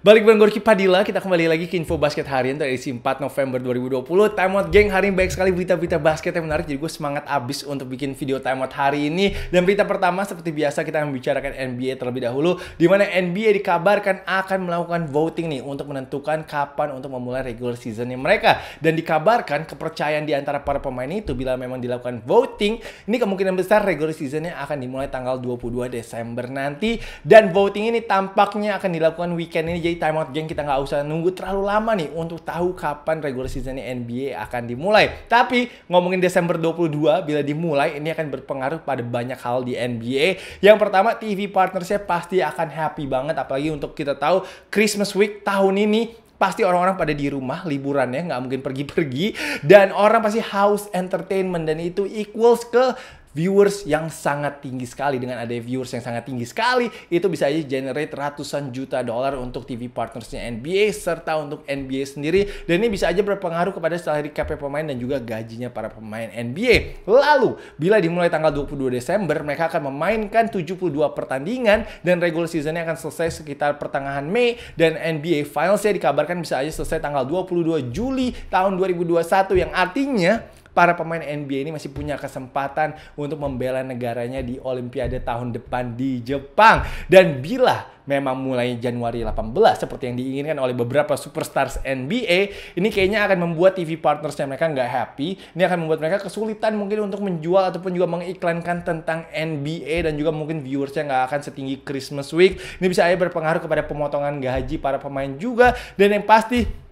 Balik bareng Gorky Padilla, kita kembali lagi ke Info Basket Harian dari 4 November 2020. out geng, hari ini banyak sekali berita-berita basket yang menarik, jadi gue semangat abis untuk bikin video time out hari ini. Dan berita pertama, seperti biasa kita membicarakan NBA terlebih dahulu, di mana NBA dikabarkan akan melakukan voting nih untuk menentukan kapan untuk memulai regular seasonnya mereka. Dan dikabarkan kepercayaan di antara para pemain itu bila memang dilakukan voting, ini kemungkinan besar regular seasonnya akan dimulai tanggal 22 Desember nanti. Dan voting ini tampaknya akan dilakukan weekend ini, jadi time out geng kita nggak usah nunggu terlalu lama nih untuk tahu kapan regular season NBA akan dimulai. Tapi ngomongin Desember 22 bila dimulai ini akan berpengaruh pada banyak hal di NBA. Yang pertama TV partnersnya pasti akan happy banget apalagi untuk kita tahu Christmas week tahun ini pasti orang-orang pada di rumah liburannya nggak mungkin pergi-pergi dan orang pasti house entertainment dan itu equals ke viewers yang sangat tinggi sekali. Dengan ada viewers yang sangat tinggi sekali, itu bisa aja generate ratusan juta dolar untuk TV partnersnya NBA serta untuk NBA sendiri. Dan ini bisa aja berpengaruh kepada salary cap pemain dan juga gajinya para pemain NBA. Lalu, bila dimulai tanggal 22 Desember, mereka akan memainkan 72 pertandingan dan regular seasonnya akan selesai sekitar pertengahan Mei dan NBA Finalsnya dikabarkan bisa aja selesai tanggal 22 Juli tahun 2021 yang artinya para pemain NBA ini masih punya kesempatan untuk membela negaranya di Olimpiade tahun depan di Jepang. Dan bila memang mulai Januari 18 seperti yang diinginkan oleh beberapa superstars NBA, ini kayaknya akan membuat TV partnersnya mereka nggak happy. Ini akan membuat mereka kesulitan mungkin untuk menjual ataupun juga mengiklankan tentang NBA dan juga mungkin viewersnya nggak akan setinggi Christmas Week. Ini bisa aja berpengaruh kepada pemotongan gaji para pemain juga dan yang pasti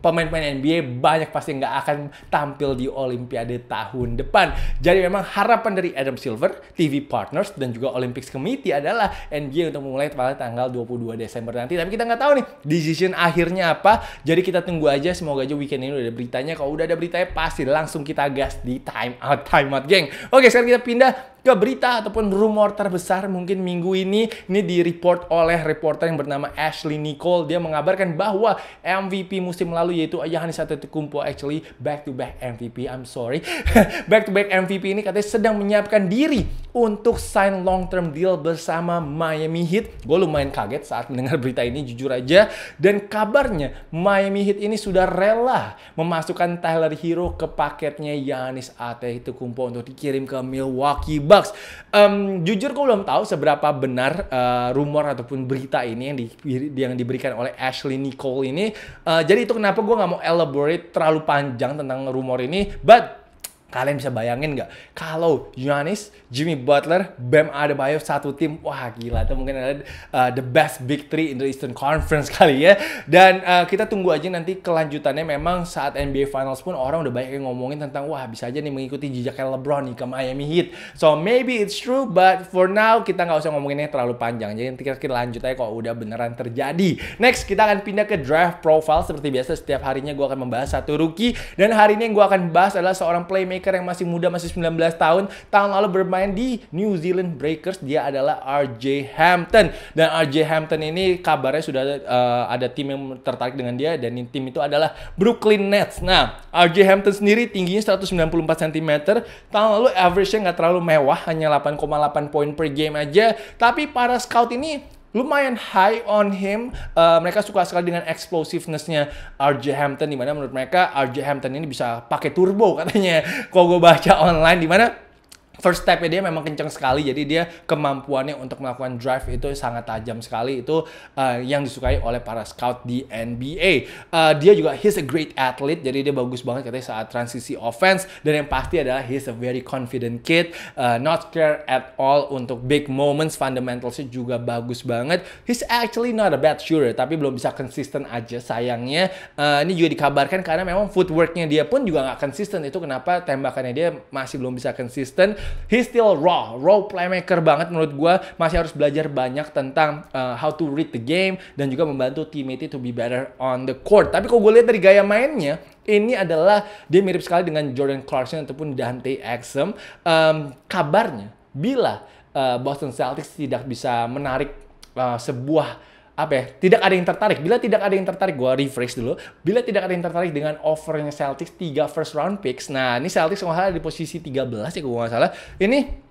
pemain-pemain NBA banyak pasti nggak akan tampil di Olimpiade tahun depan. Jadi memang harapan dari Adam Silver, TV Partners, dan juga Olympics Committee adalah NBA untuk mulai pada tanggal 22 Desember nanti. Tapi kita nggak tahu nih decision akhirnya apa. Jadi kita tunggu aja, semoga aja weekend ini udah ada beritanya. Kalau udah ada beritanya pasti langsung kita gas di time out, time out, geng. Oke, sekarang kita pindah ke berita ataupun rumor terbesar mungkin minggu ini ini di report oleh reporter yang bernama Ashley Nicole dia mengabarkan bahwa MVP musim lalu yaitu Giannis Antetokounmpo actually back to back MVP I'm sorry back to back MVP ini katanya sedang menyiapkan diri untuk sign long term deal bersama Miami Heat gue lumayan kaget saat mendengar berita ini jujur aja dan kabarnya Miami Heat ini sudah rela memasukkan Tyler Hero ke paketnya Giannis Antetokounmpo untuk dikirim ke Milwaukee Bucks. Um, jujur gue belum tahu seberapa benar uh, rumor ataupun berita ini yang di, yang diberikan oleh Ashley Nicole ini. Uh, jadi itu kenapa gue nggak mau elaborate terlalu panjang tentang rumor ini. But Kalian bisa bayangin nggak kalau Giannis, Jimmy Butler, Bam Adebayo satu tim, wah gila itu mungkin uh, the best big three in the Eastern Conference kali ya. Dan uh, kita tunggu aja nanti kelanjutannya memang saat NBA Finals pun orang udah banyak yang ngomongin tentang wah bisa aja nih mengikuti jejaknya LeBron nih ke Miami Heat. So maybe it's true, but for now kita nggak usah ngomonginnya terlalu panjang. Jadi nanti kita lanjut aja kalau udah beneran terjadi. Next kita akan pindah ke draft profile seperti biasa setiap harinya gue akan membahas satu rookie dan hari ini yang gue akan bahas adalah seorang playmaker playmaker yang masih muda, masih 19 tahun. Tahun lalu bermain di New Zealand Breakers, dia adalah RJ Hampton. Dan RJ Hampton ini kabarnya sudah uh, ada tim yang tertarik dengan dia, dan tim itu adalah Brooklyn Nets. Nah, RJ Hampton sendiri tingginya 194 cm. Tahun lalu average-nya nggak terlalu mewah, hanya 8,8 poin per game aja. Tapi para scout ini lumayan high on him. Uh, mereka suka sekali dengan explosivenessnya RJ Hampton, dimana menurut mereka RJ Hampton ini bisa pakai turbo katanya. Kalau gue baca online, dimana First stepnya dia memang kenceng sekali, jadi dia kemampuannya untuk melakukan drive itu sangat tajam sekali. Itu uh, yang disukai oleh para scout di NBA. Uh, eh, dia juga he's a great athlete, jadi dia bagus banget katanya saat transisi offense. Dan yang pasti adalah he's a very confident kid, uh, not scared at all untuk big moments. Fundamentalsnya juga bagus banget. He's actually not a bad shooter, tapi belum bisa konsisten aja sayangnya. Uh, ini juga dikabarkan karena memang footworknya dia pun juga nggak konsisten. Itu kenapa tembakannya dia masih belum bisa konsisten he still raw, raw playmaker banget menurut gue. Masih harus belajar banyak tentang uh, how to read the game dan juga membantu teammate to be better on the court. Tapi kalau gue lihat dari gaya mainnya, ini adalah dia mirip sekali dengan Jordan Clarkson ataupun Dante Exum. Um, kabarnya bila uh, Boston Celtics tidak bisa menarik uh, sebuah apa ya tidak ada yang tertarik bila tidak ada yang tertarik gue rephrase dulu bila tidak ada yang tertarik dengan offernya Celtics 3 first round picks nah ini Celtics kalau di posisi 13 ya gue nggak salah ini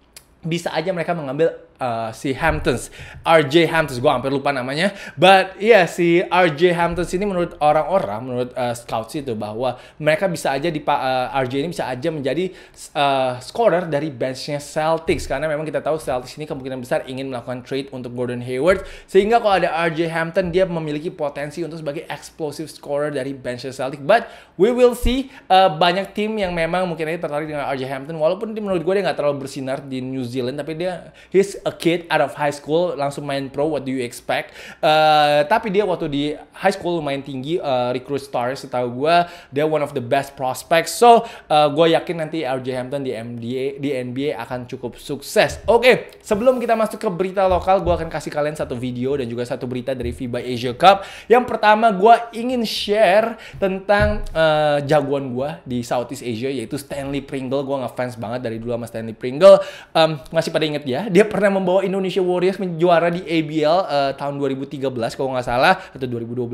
bisa aja mereka mengambil uh, si Hamptons, RJ Hamptons, gue hampir lupa namanya. But iya yeah, si RJ Hamptons ini menurut orang-orang, menurut uh, scouts itu bahwa mereka bisa aja di uh, eh, RJ ini bisa aja menjadi uh, scorer dari benchnya Celtics karena memang kita tahu Celtics ini kemungkinan besar ingin melakukan trade untuk Gordon Hayward sehingga kalau ada RJ Hampton dia memiliki potensi untuk sebagai explosive scorer dari benchnya Celtics. But we will see uh, banyak tim yang memang mungkin aja tertarik dengan RJ Hampton walaupun menurut gue dia nggak terlalu bersinar di New Zealand Zealand tapi dia he's a kid out of high school langsung main pro what do you expect uh, tapi dia waktu di high school main tinggi uh, recruit stars setahu gue dia one of the best prospects so uh, eh, gue yakin nanti RJ Hampton di NBA di NBA akan cukup sukses oke okay, sebelum kita masuk ke berita lokal gue akan kasih kalian satu video dan juga satu berita dari FIBA Asia Cup yang pertama gue ingin share tentang uh, jagoan gue di Southeast Asia yaitu Stanley Pringle gue ngefans banget dari dulu sama Stanley Pringle um, masih pada inget ya, dia pernah membawa Indonesia Warriors menjuara di ABL uh, eh, tahun 2013 kalau nggak salah atau 2012.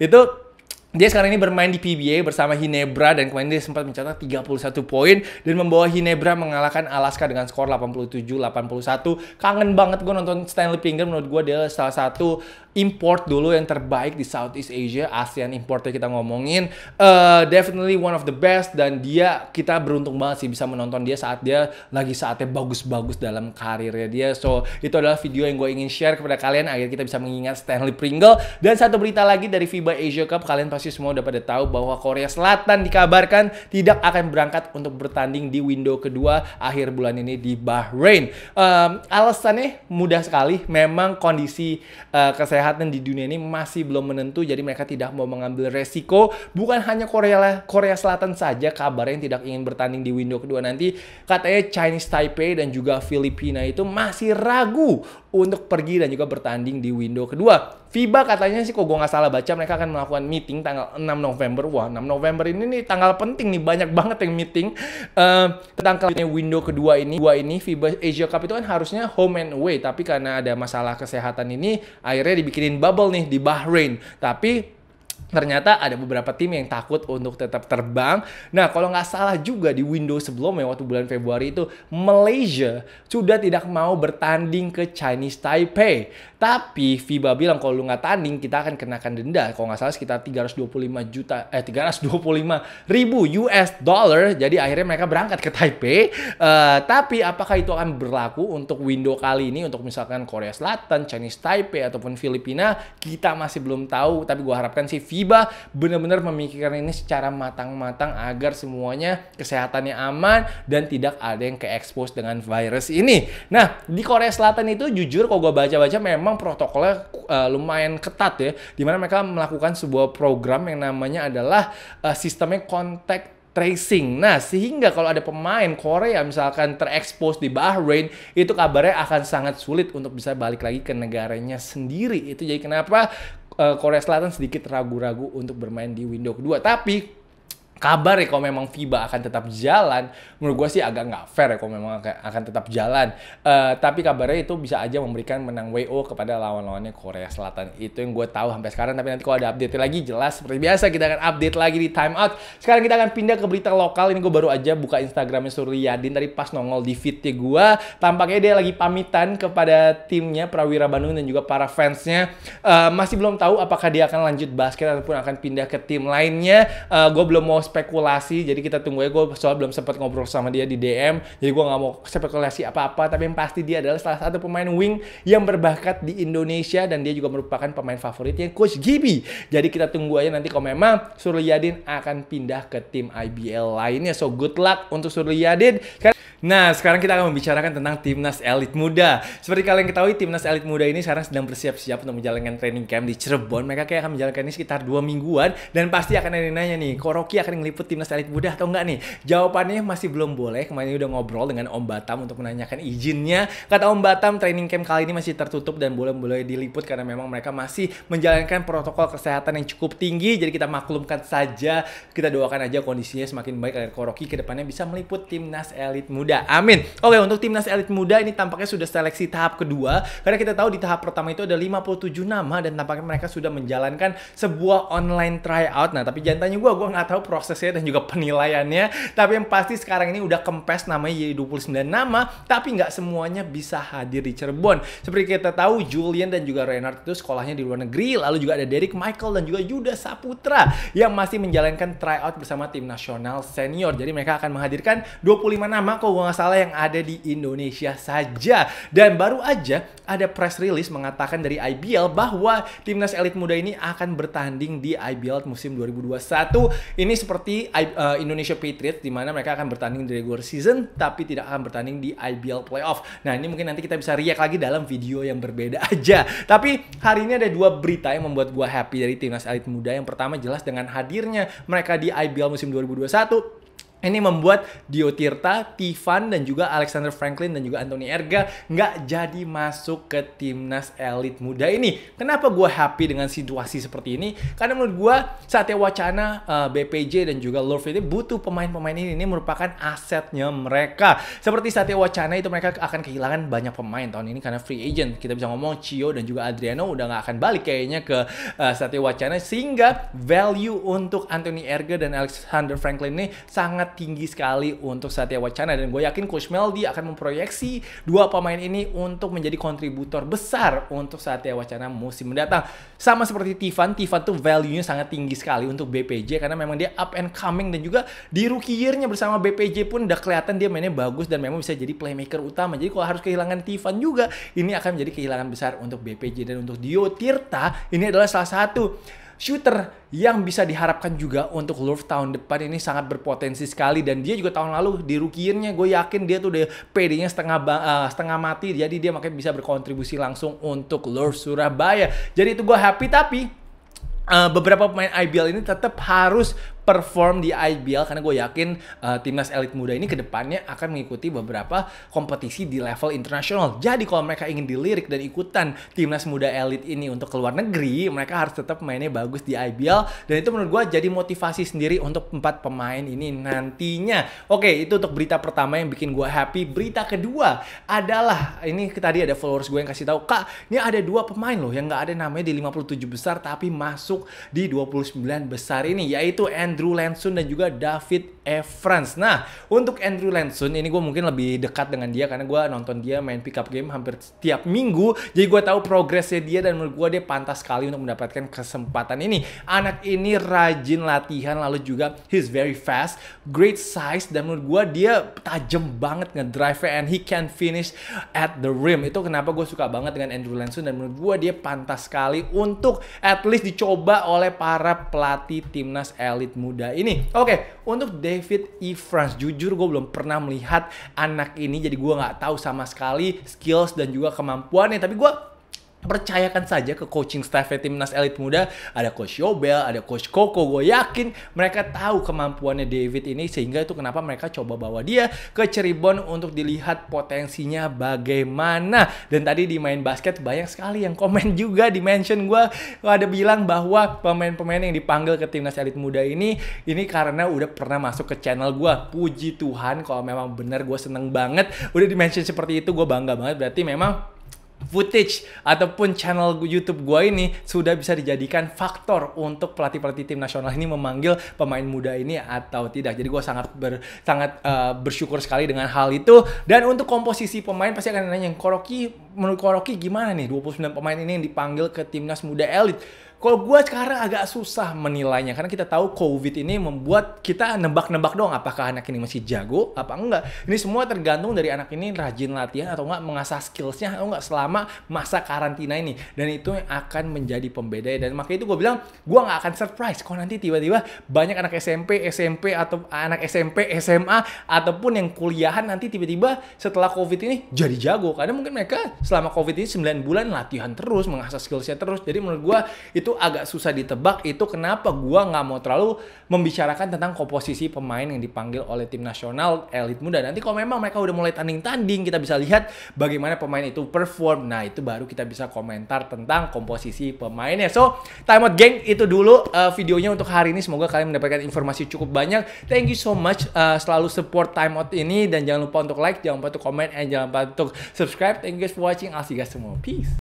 Itu dia sekarang ini bermain di PBA bersama Hinebra dan kemarin dia sempat mencatat 31 poin dan membawa Hinebra mengalahkan Alaska dengan skor 87-81. Kangen banget gue nonton Stanley Pinger menurut gue dia salah satu import dulu yang terbaik di Southeast Asia, ASEAN importnya kita ngomongin. Uh, definitely one of the best dan dia kita beruntung banget sih bisa menonton dia saat dia lagi saatnya bagus-bagus dalam karirnya dia. So itu adalah video yang gue ingin share kepada kalian agar kita bisa mengingat Stanley Pringle dan satu berita lagi dari FIBA Asia Cup kalian pasti pasti semua udah pada tahu bahwa Korea Selatan dikabarkan tidak akan berangkat untuk bertanding di window kedua akhir bulan ini di Bahrain. Um, alasannya mudah sekali, memang kondisi uh, kesehatan di dunia ini masih belum menentu, jadi mereka tidak mau mengambil resiko. Bukan hanya Korea Korea Selatan saja kabarnya yang tidak ingin bertanding di window kedua nanti, katanya Chinese Taipei dan juga Filipina itu masih ragu untuk pergi dan juga bertanding di window kedua. FIBA katanya sih, kok gue nggak salah baca, mereka akan melakukan meeting tanggal 6 November. Wah, 6 November ini nih tanggal penting nih, banyak banget yang meeting uh, tentang kalinya window kedua ini. Dua ini FIBA Asia Cup itu kan harusnya home and away, tapi karena ada masalah kesehatan ini, akhirnya dibikinin bubble nih di Bahrain. Tapi ternyata ada beberapa tim yang takut untuk tetap terbang. Nah, kalau nggak salah juga di window sebelumnya waktu bulan Februari itu Malaysia sudah tidak mau bertanding ke Chinese Taipei. Tapi FIBA bilang kalau lu nggak tanding kita akan kenakan denda. Kalau nggak salah sekitar 325 juta eh 325 ribu US dollar. Jadi akhirnya mereka berangkat ke Taipei. Uh, tapi apakah itu akan berlaku untuk window kali ini untuk misalkan Korea Selatan, Chinese Taipei ataupun Filipina? Kita masih belum tahu. Tapi gua harapkan sih Giba benar-benar memikirkan ini secara matang-matang agar semuanya kesehatannya aman dan tidak ada yang ke expose dengan virus ini. Nah, di Korea Selatan itu jujur kalau gue baca-baca memang protokolnya uh, lumayan ketat ya, dimana mereka melakukan sebuah program yang namanya adalah uh, sistemnya kontak tracing. Nah, sehingga kalau ada pemain Korea misalkan terekspos di Bahrain, itu kabarnya akan sangat sulit untuk bisa balik lagi ke negaranya sendiri. Itu jadi kenapa Eh, Korea Selatan sedikit ragu-ragu untuk bermain di window kedua. Tapi kabar ya kalau memang FIBA akan tetap jalan, menurut gue sih agak nggak fair ya kalau memang akan, tetap jalan. Uh, tapi kabarnya itu bisa aja memberikan menang WO kepada lawan-lawannya Korea Selatan. Itu yang gue tahu sampai sekarang. Tapi nanti kalau ada update lagi, jelas seperti biasa kita akan update lagi di time out. Sekarang kita akan pindah ke berita lokal. Ini gue baru aja buka Instagramnya Suryadin dari pas nongol di feednya gue. Tampaknya dia lagi pamitan kepada timnya Prawira Bandung dan juga para fansnya. Uh, masih belum tahu apakah dia akan lanjut basket ataupun akan pindah ke tim lainnya. Uh, eh, gue belum mau spekulasi jadi kita tunggu ya gue soal belum sempat ngobrol sama dia di DM jadi gue nggak mau spekulasi apa-apa tapi yang pasti dia adalah salah satu pemain wing yang berbakat di Indonesia dan dia juga merupakan pemain favoritnya Coach Gibi jadi kita tunggu aja nanti kalau memang Suryadin akan pindah ke tim IBL lainnya so good luck untuk Suryadin karena Nah, sekarang kita akan membicarakan tentang timnas elit muda. Seperti kalian ketahui, timnas elit muda ini sekarang sedang bersiap-siap untuk menjalankan training camp di Cirebon. Mereka kayak akan menjalankan ini sekitar dua mingguan dan pasti akan ada yang nanya nih, Koroki akan ngeliput timnas elit muda atau enggak nih? Jawabannya masih belum boleh. Kemarin udah ngobrol dengan Om Batam untuk menanyakan izinnya. Kata Om Batam, training camp kali ini masih tertutup dan belum boleh diliput karena memang mereka masih menjalankan protokol kesehatan yang cukup tinggi. Jadi kita maklumkan saja, kita doakan aja kondisinya semakin baik agar Koroki kedepannya bisa meliput timnas elit muda muda. Amin. Oke, untuk timnas elit muda ini tampaknya sudah seleksi tahap kedua karena kita tahu di tahap pertama itu ada 57 nama dan tampaknya mereka sudah menjalankan sebuah online tryout. Nah, tapi jangan tanya gue, gue nggak tahu prosesnya dan juga penilaiannya. Tapi yang pasti sekarang ini udah kempes namanya jadi 29 nama, tapi nggak semuanya bisa hadir di Cirebon. Seperti kita tahu Julian dan juga Renard itu sekolahnya di luar negeri, lalu juga ada Derek Michael dan juga Yuda Saputra yang masih menjalankan tryout bersama tim nasional senior. Jadi mereka akan menghadirkan 25 nama ke masalah nggak salah yang ada di Indonesia saja. Dan baru aja ada press release mengatakan dari IBL bahwa timnas elit muda ini akan bertanding di IBL musim 2021. Ini seperti uh, Indonesia Patriots di mana mereka akan bertanding di regular season tapi tidak akan bertanding di IBL playoff. Nah, ini mungkin nanti kita bisa riak lagi dalam video yang berbeda aja. Tapi hari ini ada dua berita yang membuat gue happy dari timnas elit muda. Yang pertama jelas dengan hadirnya mereka di IBL musim 2021 ini membuat Dio Tirta, Tivan, dan juga Alexander Franklin dan juga Anthony Erga nggak jadi masuk ke timnas elit muda ini. Kenapa gue happy dengan situasi seperti ini? Karena menurut gue saatnya wacana uh, eh, BPJ dan juga Lurf ini butuh pemain-pemain ini. Ini merupakan asetnya mereka. Seperti saatnya wacana itu mereka akan kehilangan banyak pemain tahun ini karena free agent. Kita bisa ngomong Cio dan juga Adriano udah nggak akan balik kayaknya ke uh, eh, saatnya wacana. Sehingga value untuk Anthony Erga dan Alexander Franklin ini sangat tinggi sekali untuk Satya Wacana dan gue yakin Coach Meldi akan memproyeksi dua pemain ini untuk menjadi kontributor besar untuk Satya Wacana musim mendatang. Sama seperti Tivan, Tivan tuh value-nya sangat tinggi sekali untuk BPJ karena memang dia up and coming dan juga di rookie year-nya bersama BPJ pun udah kelihatan dia mainnya bagus dan memang bisa jadi playmaker utama. Jadi kalau harus kehilangan Tivan juga, ini akan menjadi kehilangan besar untuk BPJ dan untuk Dio Tirta ini adalah salah satu shooter yang bisa diharapkan juga untuk Love tahun depan ini sangat berpotensi sekali dan dia juga tahun lalu di rukiannya gue yakin dia tuh udah PD-nya setengah uh, setengah mati jadi dia makanya bisa berkontribusi langsung untuk Love Surabaya. Jadi itu gue happy tapi Uh, beberapa pemain IBL ini tetap harus perform di IBL karena gue yakin uh, timnas elit muda ini kedepannya akan mengikuti beberapa kompetisi di level internasional. Jadi kalau mereka ingin dilirik dan ikutan timnas muda elit ini untuk ke luar negeri, mereka harus tetap mainnya bagus di IBL dan itu menurut gue jadi motivasi sendiri untuk empat pemain ini nantinya. Oke, itu untuk berita pertama yang bikin gue happy. Berita kedua adalah ini tadi ada followers gue yang kasih tahu, "Kak, ini ada dua pemain loh yang nggak ada namanya di 57 besar tapi masuk di 29 besar ini yaitu N Andrew Lansun dan juga David Evans. Nah, untuk Andrew Lansun ini gue mungkin lebih dekat dengan dia karena gue nonton dia main pickup game hampir setiap minggu. Jadi gue tahu progresnya dia dan menurut gue dia pantas sekali untuk mendapatkan kesempatan ini. Anak ini rajin latihan lalu juga he's very fast, great size dan menurut gue dia tajam banget ngedrive and he can finish at the rim. Itu kenapa gue suka banget dengan Andrew Lansun dan menurut gue dia pantas sekali untuk at least dicoba oleh para pelatih timnas elit muda ini. Oke, okay, untuk David E. France, jujur gue belum pernah melihat anak ini, jadi gue nggak tahu sama sekali skills dan juga kemampuannya. Tapi gue percayakan saja ke coaching staff ya, timnas elit muda ada coach Yobel ada coach Koko gue yakin mereka tahu kemampuannya David ini sehingga itu kenapa mereka coba bawa dia ke Cirebon untuk dilihat potensinya bagaimana dan tadi di main basket banyak sekali yang komen juga di mention gue ada bilang bahwa pemain-pemain yang dipanggil ke timnas elit muda ini ini karena udah pernah masuk ke channel gue puji Tuhan kalau memang benar gue seneng banget udah di mention seperti itu gue bangga banget berarti memang footage ataupun channel YouTube gue ini sudah bisa dijadikan faktor untuk pelatih-pelatih tim nasional ini memanggil pemain muda ini atau tidak. Jadi gue sangat ber, sangat uh, bersyukur sekali dengan hal itu. Dan untuk komposisi pemain pasti akan nanya Koroki menurut Koroki gimana nih 29 pemain ini yang dipanggil ke timnas muda elit kalau gue sekarang agak susah menilainya karena kita tahu COVID ini membuat kita nebak-nebak dong apakah anak ini masih jago apa enggak. Ini semua tergantung dari anak ini rajin latihan atau enggak mengasah skillsnya atau enggak selama masa karantina ini. Dan itu yang akan menjadi pembeda dan makanya itu gue bilang gue nggak akan surprise kalau nanti tiba-tiba banyak anak SMP, SMP atau anak SMP, SMA ataupun yang kuliahan nanti tiba-tiba setelah COVID ini jadi jago karena mungkin mereka selama COVID ini 9 bulan latihan terus mengasah skillsnya terus. Jadi menurut gue itu itu agak susah ditebak itu kenapa gua nggak mau terlalu membicarakan tentang komposisi pemain yang dipanggil oleh tim nasional elit muda. Nanti kalau memang mereka udah mulai tanding-tanding kita bisa lihat bagaimana pemain itu perform. Nah, itu baru kita bisa komentar tentang komposisi pemainnya. So, time out geng itu dulu uh, videonya untuk hari ini. Semoga kalian mendapatkan informasi cukup banyak. Thank you so much uh, selalu support time out ini dan jangan lupa untuk like, jangan lupa untuk comment and jangan lupa untuk subscribe. Thank you guys for watching. I'll see you guys tomorrow. Peace.